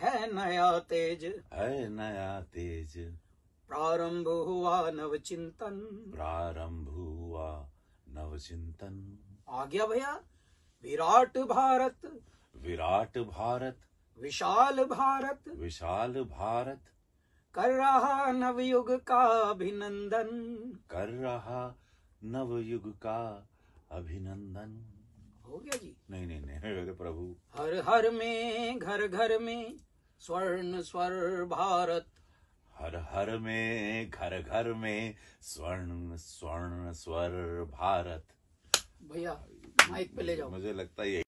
है नया तेज है नया तेज प्रारंभ हुआ नवचिंतन प्रारंभ हुआ नवचिंतन आ गया भैया विराट भारत विराट भारत विशाल भारत विशाल भारत कर रहा नवयुग का अभिनंदन कर रहा नवयुग का अभिनंदन हो गया जी नहीं नहीं नहीं प्रभु हर हर में घर घर में स्वर्ण स्वर भारत हर हर में घर घर में स्वर्ण स्वर्ण स्वर भारत भैया माइक पे ले जाओ मुझे लगता है